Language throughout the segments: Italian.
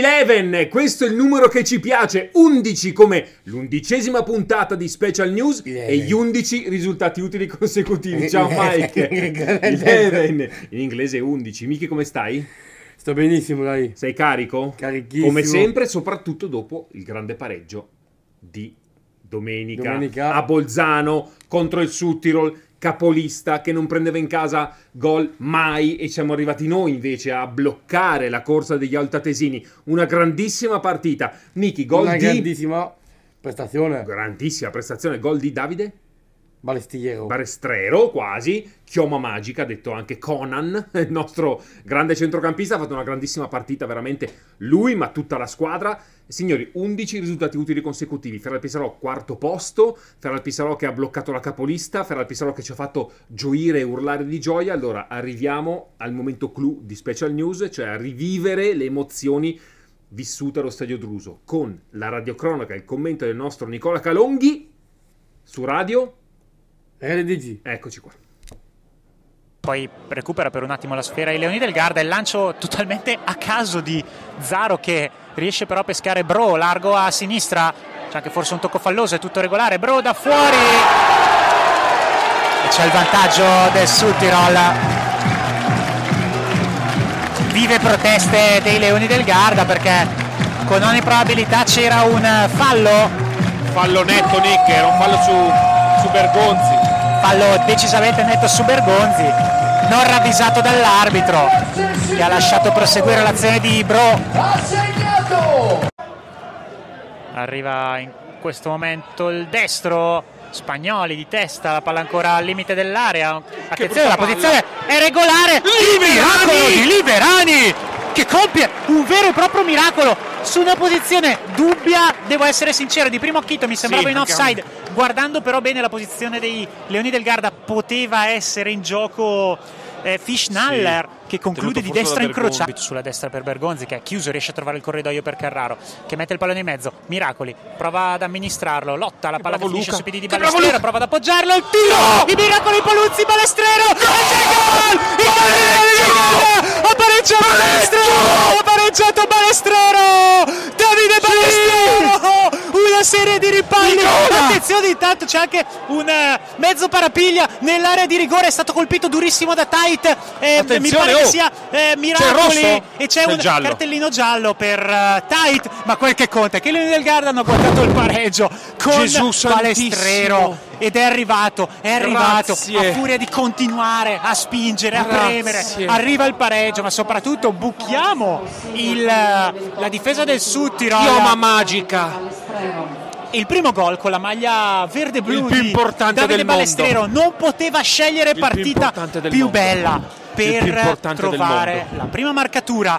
11, questo è il numero che ci piace, 11 come l'undicesima puntata di Special News 11. e gli 11 risultati utili consecutivi. Ciao Mike, 11, in inglese 11, Miki come stai? Sto benissimo dai. Sei carico? Carichissimo. Come sempre, soprattutto dopo il grande pareggio di domenica, domenica. a Bolzano contro il Suttirol capolista che non prendeva in casa gol mai e siamo arrivati noi invece a bloccare la corsa degli altatesini. Una grandissima partita. Niki, gol Una di... grandissima prestazione. Grandissima prestazione. Gol di Davide? Balestiero. Balestrero quasi, Chioma Magica, detto anche Conan, il nostro grande centrocampista, ha fatto una grandissima partita veramente lui, ma tutta la squadra. Signori, 11 risultati utili consecutivi, Ferral Pisarò quarto posto, Ferral Pisarò che ha bloccato la capolista, Ferral Pisarò che ci ha fatto gioire e urlare di gioia. Allora arriviamo al momento clou di Special News, cioè a rivivere le emozioni vissute allo Stadio Druso, con la radiocronaca e il commento del nostro Nicola Calonghi su radio RDG. Eh, Eccoci qua. Poi recupera per un attimo la sfera i Leoni del Garda. il lancio totalmente a caso di Zaro che riesce però a pescare Bro largo a sinistra. C'è anche forse un tocco falloso, è tutto regolare. Bro da fuori. E c'è il vantaggio del Sud Tirol. Vive proteste dei Leoni del Garda perché con ogni probabilità c'era un fallo. Fallo netto Nick, era un fallo su, su Bergonzi Fallo decisamente netto su Bergonzi, non ravvisato dall'arbitro, che ha lasciato proseguire l'azione di Bro. Arriva in questo momento il destro Spagnoli di testa, la palla ancora al limite dell'area. Attenzione, la posizione è regolare. Liberani! Liberani! Che compie un vero e proprio miracolo su una posizione dubbia, devo essere sincero, di primo acchito mi sembrava sì, in offside, guardando però bene la posizione dei Leoni del Garda poteva essere in gioco eh, Fischnaller sì, che conclude di destra incrociata sulla destra per Bergonzi che ha chiuso riesce a trovare il corridoio per Carraro che mette il pallone in mezzo Miracoli prova ad amministrarlo lotta la palla finisce sui piedi di Balestrero prova ad appoggiarlo il tiro no! di Miracoli Paluzzi Balestrero no! e c'è gol il gol ha pareggiato Balestrero ha pareggiato Balestrero Davide Balestrero una serie di ripagli. Attenzione, intanto c'è anche un eh, mezzo parapiglia nell'area di rigore. È stato colpito durissimo da Tait. Eh, mi pare oh, che sia eh, Miracoli. C'è e c'è, un giallo. cartellino giallo per uh, Tait. Ma quel che conta è che i Leoni del Garda hanno guardato il pareggio con Gesù Palestrero. Ed è arrivato, è arrivato Grazie. a furia di continuare a spingere, a Grazie. premere. Arriva il pareggio, ma soprattutto buchiamo il, eh, la difesa del Sud. Tirol. Chioma magica il primo gol con la maglia verde-blu di Davide Balestrero mondo. non poteva scegliere il partita più, più bella per più trovare la prima marcatura.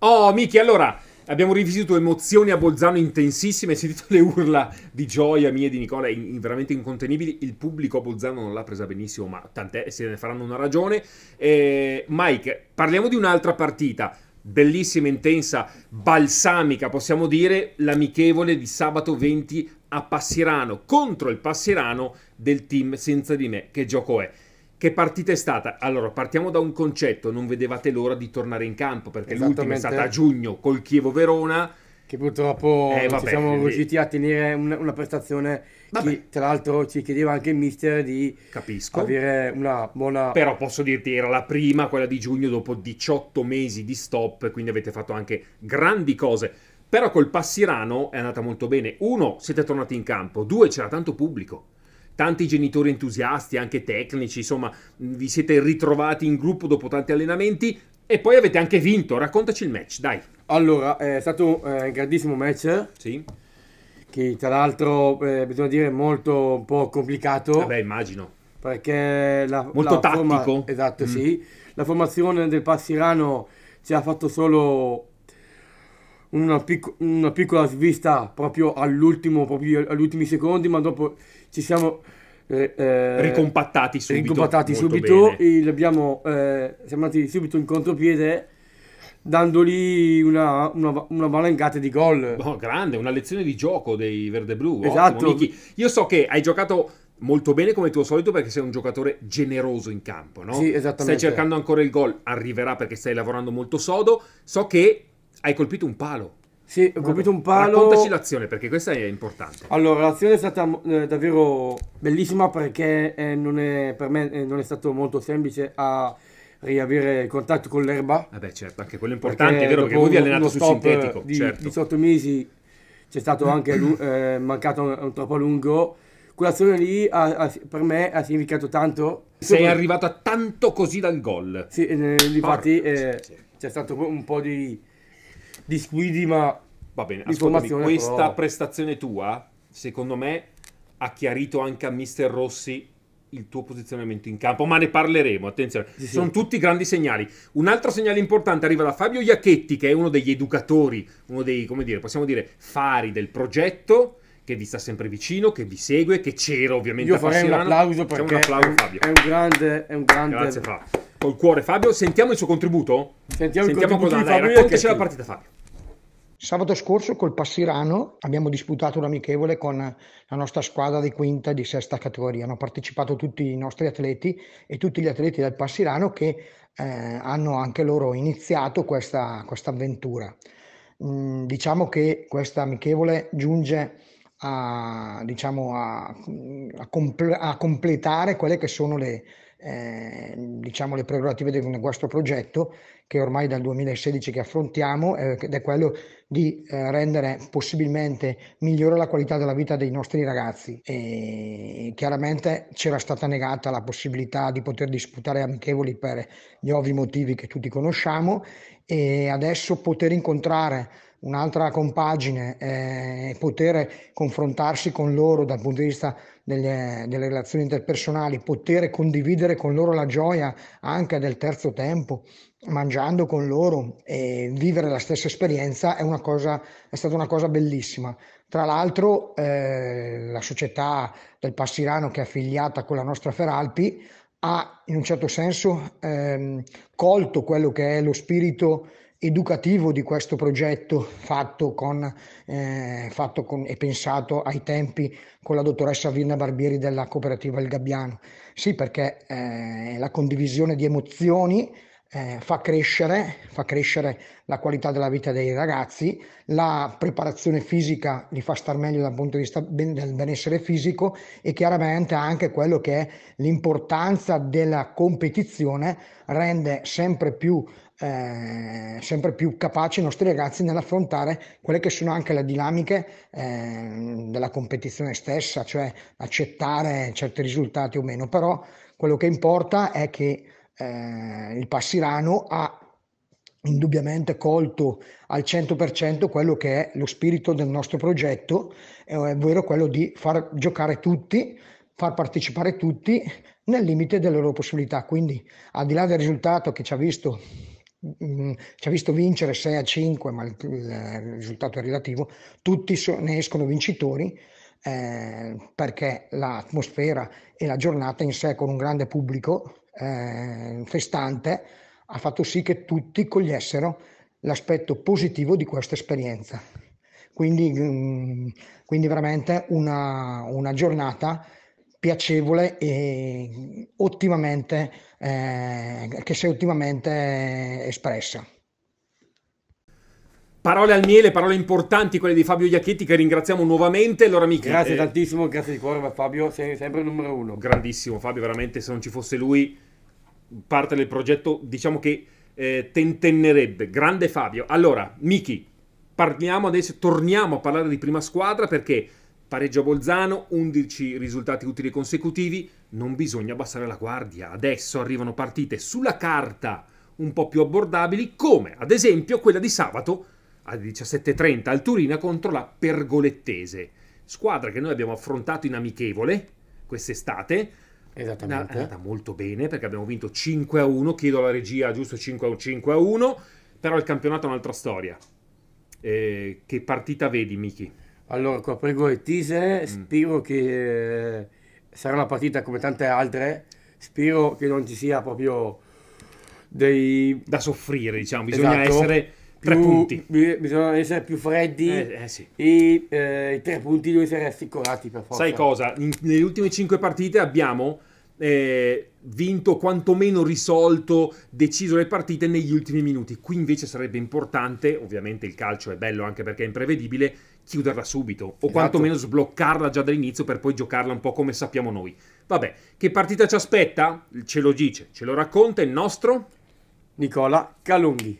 Oh, Michi, allora abbiamo rivisitato emozioni a Bolzano intensissime. Hai sentito le urla di gioia mie e di Nicola, in, in, veramente incontenibili. Il pubblico a Bolzano non l'ha presa benissimo, ma tant'è, se ne faranno una ragione. Eh, Mike, parliamo di un'altra partita bellissima, intensa, balsamica, possiamo dire, l'amichevole di sabato 20 a Passirano contro il Passirano del team senza di me. Che gioco è? Che partita è stata? Allora, partiamo da un concetto, non vedevate l'ora di tornare in campo perché l'ultima è stata a giugno col Chievo Verona che purtroppo eh, vabbè, ci siamo quindi... riusciti a tenere una, una prestazione vabbè. che tra l'altro ci chiedeva anche il mister di Capisco. avere una buona... Però posso dirti, era la prima, quella di giugno, dopo 18 mesi di stop, quindi avete fatto anche grandi cose. Però col Passirano è andata molto bene. Uno, siete tornati in campo. Due, c'era tanto pubblico tanti genitori entusiasti, anche tecnici, insomma, vi siete ritrovati in gruppo dopo tanti allenamenti. E poi avete anche vinto, raccontaci il match, dai. Allora, è stato eh, un grandissimo match. Sì. Che tra l'altro, eh, bisogna dire, molto un po' complicato. Vabbè, eh immagino. Perché la, molto la tattico. Forma, esatto, mm. sì. La formazione del Passirano ci ha fatto solo una, pic- una piccola svista proprio, all'ultimo, proprio agli ultimi secondi, ma dopo ci siamo eh, eh, ricompattati subito. Ricompattati subito e abbiamo, eh, siamo andati subito in contropiede dandogli una, una, una valangata di gol. Oh, grande, una lezione di gioco dei verde-blu. Esatto. Ottimo, Io so che hai giocato molto bene come tuo solito perché sei un giocatore generoso in campo, no? Sì, esattamente. Stai cercando ancora il gol, arriverà perché stai lavorando molto sodo. So che hai colpito un palo. Sì, ho colpito un palo. Raccontaci l'azione perché questa è importante. Allora, l'azione è stata eh, davvero bellissima perché eh, non è, per me eh, non è stato molto semplice a riavere contatto con l'erba. Vabbè, certo, anche quello è importante, è vero, perché lui è allenato sul sintetico. Di certo. 18 mesi c'è stato anche eh, mancato un, un troppo a lungo quell'azione lì ha, ha, per me ha significato tanto. Sei arrivato a tanto così dal gol. Sì, eh, infatti eh, c'è stato un po' di disguidi, ma... Va bene, ascoltami, questa però... prestazione tua, secondo me, ha chiarito anche a mister Rossi il tuo posizionamento in campo, ma ne parleremo, attenzione. Sì, Sono tutti grandi segnali. Un altro segnale importante arriva da Fabio Iacchetti, che è uno degli educatori, uno dei, come dire, possiamo dire, fari del progetto, che vi sta sempre vicino, che vi segue, che c'era ovviamente Io farei un applauso perché un applauso, è, un, è, un grande, è un grande... Grazie Fabio col cuore Fabio. Sentiamo il suo contributo? Sentiamo, Sentiamo il contributo cosa Fabio. Raccontaci che... la partita Fabio. Sabato scorso col Passirano abbiamo disputato un'amichevole con la nostra squadra di quinta e di sesta categoria. Hanno partecipato tutti i nostri atleti e tutti gli atleti del Passirano che eh, hanno anche loro iniziato questa, questa avventura. Mm, diciamo che questa amichevole giunge a, diciamo, a, a, comple- a completare quelle che sono le, eh, diciamo le prerogative di questo progetto che ormai dal 2016 che affrontiamo eh, ed è quello di eh, rendere possibilmente migliore la qualità della vita dei nostri ragazzi e chiaramente c'era stata negata la possibilità di poter disputare amichevoli per gli ovvi motivi che tutti conosciamo e adesso poter incontrare un'altra compagine eh, e poter confrontarsi con loro dal punto di vista delle, delle relazioni interpersonali, poter condividere con loro la gioia anche del terzo tempo, mangiando con loro e vivere la stessa esperienza è, una cosa, è stata una cosa bellissima. Tra l'altro eh, la società del Passirano che è affiliata con la nostra Feralpi ha in un certo senso ehm, colto quello che è lo spirito educativo di questo progetto fatto, con, eh, fatto con, e pensato ai tempi con la dottoressa Virna Barbieri della cooperativa Il Gabbiano. Sì, perché eh, la condivisione di emozioni eh, fa, crescere, fa crescere la qualità della vita dei ragazzi, la preparazione fisica li fa star meglio dal punto di vista ben, del benessere fisico e chiaramente anche quello che è l'importanza della competizione rende sempre più eh, sempre più capaci i nostri ragazzi nell'affrontare quelle che sono anche le dinamiche eh, della competizione stessa, cioè accettare certi risultati o meno, però quello che importa è che eh, il Passirano ha indubbiamente colto al 100% quello che è lo spirito del nostro progetto, eh, ovvero quello di far giocare tutti, far partecipare tutti nel limite delle loro possibilità. Quindi al di là del risultato che ci ha visto Mm, ci ha visto vincere 6 a 5, ma il, il risultato è relativo, tutti so, ne escono vincitori eh, perché l'atmosfera e la giornata in sé con un grande pubblico eh, festante ha fatto sì che tutti cogliessero l'aspetto positivo di questa esperienza. Quindi, mm, quindi veramente una, una giornata piacevole e ottimamente, eh, che si è ottimamente espressa. Parole al miele, parole importanti quelle di Fabio Iacchetti che ringraziamo nuovamente. Allora, amiche, grazie eh, tantissimo, grazie di cuore Fabio, sei sempre il numero uno. Grandissimo Fabio, veramente se non ci fosse lui parte del progetto diciamo che eh, tentennerebbe. Grande Fabio. Allora, Miki, parliamo adesso, torniamo a parlare di prima squadra perché Pareggio a Bolzano, 11 risultati utili consecutivi, non bisogna abbassare la guardia. Adesso arrivano partite sulla carta un po' più abbordabili, come ad esempio quella di sabato alle 17.30 al Turina contro la Pergolettese, squadra che noi abbiamo affrontato in amichevole quest'estate. Esattamente. È andata molto bene perché abbiamo vinto 5 a 1, chiedo alla regia giusto 5 a 1, però il campionato è un'altra storia. Eh, che partita vedi, Miki? Allora, qua prego e Tise, mm. spero mm. che eh, sarà una partita come tante altre, spero che non ci sia proprio dei... Da soffrire, diciamo, bisogna esatto. essere... Tre più, punti. Bisogna essere più freddi eh, eh, sì. e eh, i tre punti devono essere assicurati per forza. Sai cosa? In, nelle ultime cinque partite abbiamo eh, vinto, quantomeno risolto, deciso le partite negli ultimi minuti. Qui invece sarebbe importante, ovviamente il calcio è bello anche perché è imprevedibile, chiuderla subito, o esatto. quantomeno sbloccarla già dall'inizio per poi giocarla un po' come sappiamo noi. Vabbè, che partita ci aspetta? Ce lo dice, ce lo racconta il nostro Nicola Calunghi.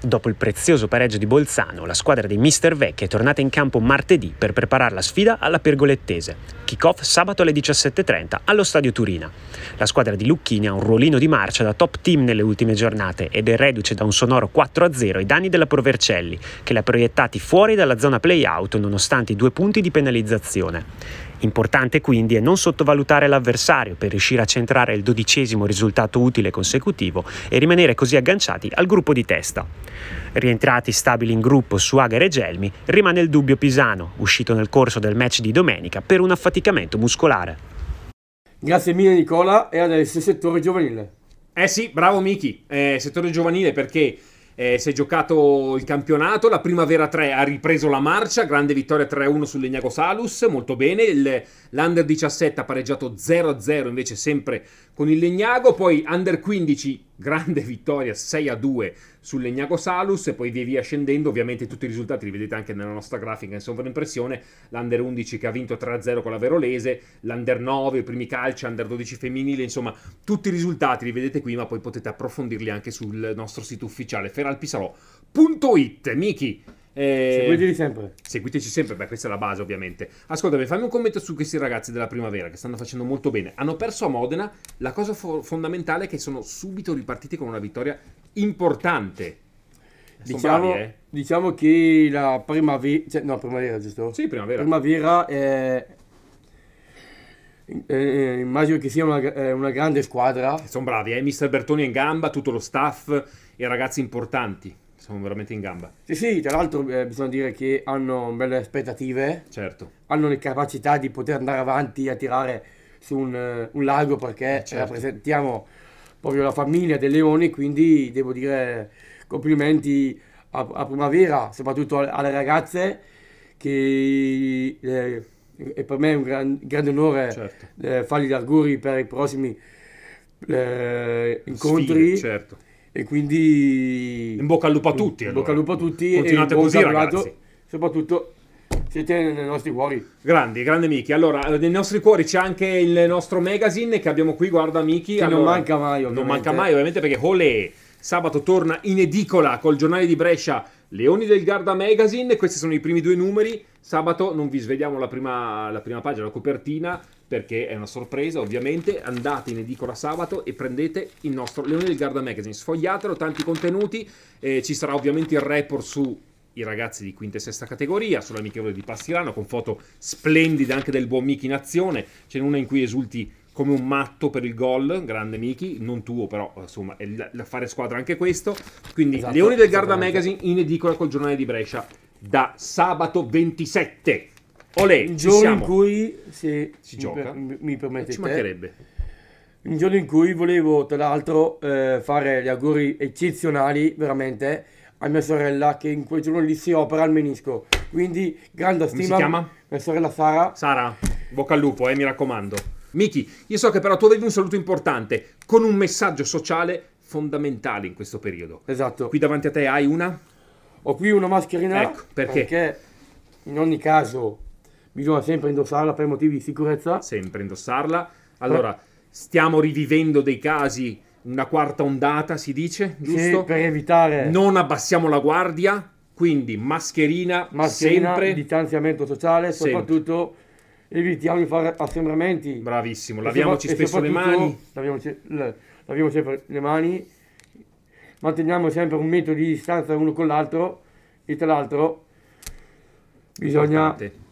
Dopo il prezioso pareggio di Bolzano, la squadra dei Mister Vecchi è tornata in campo martedì per preparare la sfida alla Pergolettese. Kick-off sabato alle 17.30 allo stadio Turina. La squadra di Lucchini ha un ruolino di marcia da top team nelle ultime giornate ed è reduce da un sonoro 4-0 i danni della Provercelli, che l'ha proiettati fuori dalla zona play-out nonostante i due punti di penalizzazione. Importante quindi è non sottovalutare l'avversario per riuscire a centrare il dodicesimo risultato utile consecutivo e rimanere così agganciati al gruppo di testa. Rientrati stabili in gruppo Suager e Gelmi, rimane il dubbio Pisano, uscito nel corso del match di domenica per un affaticamento muscolare. Grazie mille Nicola e adesso settore giovanile. Eh sì, bravo Miki, eh, settore giovanile perché eh, si è giocato il campionato, la Primavera 3 ha ripreso la marcia, grande vittoria 3-1 sul Legnago Salus, molto bene, il, l'Under 17 ha pareggiato 0-0 invece sempre con il Legnago, poi Under 15 grande vittoria 6 a 2 sull'Egnago Salus e poi via via scendendo ovviamente tutti i risultati li vedete anche nella nostra grafica in sovraimpressione l'Under 11 che ha vinto 3-0 a con la Verolese l'Under 9, i primi calci, Under 12 femminile insomma tutti i risultati li vedete qui ma poi potete approfondirli anche sul nostro sito ufficiale feralpisarò.it Miki e... Eh, Seguiteli sempre. Seguiteci sempre, beh, questa è la base ovviamente. Ascoltami, fammi un commento su questi ragazzi della primavera che stanno facendo molto bene. Hanno perso a Modena, la cosa fo- fondamentale è che sono subito ripartiti con una vittoria importante. Diciamo, bravi, eh? diciamo, che la primavera, cioè, no, primavera, giusto? Sì, primavera. Primavera è. Eh, immagino che sia una, eh, una grande squadra. Sono bravi, eh? Mister Bertoni in gamba, tutto lo staff e ragazzi importanti siamo veramente in gamba. Sì, sì, tra l'altro eh, bisogna dire che hanno belle aspettative. Certo. Hanno le capacità di poter andare avanti a tirare su un, eh, un lago perché eh, certo. rappresentiamo proprio la famiglia dei leoni, quindi devo dire complimenti a, a Primavera, soprattutto alle ragazze che... Eh, e per me è un gran, grande onore certo. eh, fargli gli auguri per i prossimi eh, incontri. Sfide, certo. E quindi... In bocca al lupo a tutti. In bocca al lupo a tutti. Continuate così, ragazzi. soprattutto siete nei nostri cuori. Grandi, grande Miki. Allora, eh, nei nostri cuori c'è anche il nostro magazine che abbiamo qui, guarda Miki. Che allora, non manca mai, ovviamente. Non manca mai, ovviamente, perché olè sabato torna in edicola col giornale di Brescia Leoni del Garda Magazine. Questi sono i primi due numeri. Sabato non vi svegliamo la prima, la prima pagina, la copertina, perché è una sorpresa ovviamente, andate in edicola sabato e prendete il nostro Leone del Garda Magazine, sfogliatelo, tanti contenuti, eh, ci sarà ovviamente il report su i ragazzi di quinta e sesta categoria, sull'amichevole di Passirano, con foto splendide anche del buon Miki in azione, c'è una in cui esulti come un matto per il gol, grande Miki, non tuo però, insomma, è la fare squadra anche questo. Quindi esatto, Leoni del Garda Magazine in edicola col giornale di Brescia da sabato 27. Olè, il giorno siamo. in cui se si mi gioca, mi permette, ci mancherebbe. Un giorno in cui volevo, tra l'altro, eh, fare gli auguri eccezionali veramente a mia sorella che in quel giorno lì si opera al menisco. Quindi, grande stima. Come si chiama? Mia sorella Sara. Sara, bocca al lupo, eh, mi raccomando. Miki, io so che però tu avevi un saluto importante con un messaggio sociale fondamentale in questo periodo. Esatto. Qui davanti a te hai una? Ho qui una mascherina. Ecco, perché? Perché in ogni caso bisogna sempre indossarla per motivi di sicurezza. Sempre indossarla. Allora, per... stiamo rivivendo dei casi, una quarta ondata si dice, giusto? Sì, per evitare... Non abbassiamo la guardia, quindi mascherina, mascherina sempre. distanziamento sociale, soprattutto... Sempre. Evitiamo di fare assembramenti. Bravissimo, laviamoci spesso le mani. Laviamoci, le, laviamo sempre le mani, manteniamo sempre un metro di distanza uno con l'altro e tra l'altro bisogna... Importante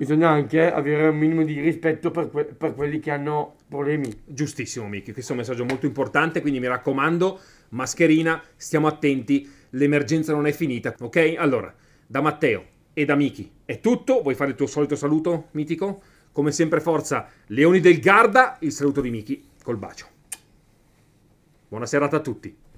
bisogna anche avere un minimo di rispetto per, que- per quelli che hanno problemi. Giustissimo, Miki, Questo è un messaggio molto importante, quindi mi raccomando, mascherina, stiamo attenti, l'emergenza non è finita, ok? Allora, da Matteo e da Miki è tutto. Vuoi fare il tuo solito saluto, Mitico? Come sempre, forza, Leoni del Garda, il saluto di Miki, col bacio. Buona serata a tutti.